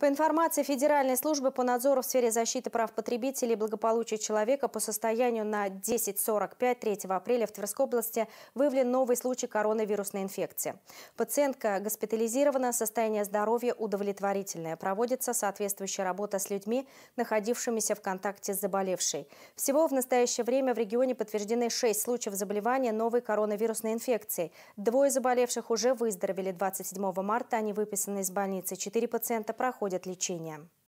По информации Федеральной службы по надзору в сфере защиты прав потребителей и благополучия человека по состоянию на 10.45 3 апреля в Тверской области выявлен новый случай коронавирусной инфекции. Пациентка госпитализирована, состояние здоровья удовлетворительное. Проводится соответствующая работа с людьми, находившимися в контакте с заболевшей. Всего в настоящее время в регионе подтверждены 6 случаев заболевания новой коронавирусной инфекцией. Двое заболевших уже выздоровели 27 марта, они выписаны из больницы. Четыре пациента проходят проходят лечение.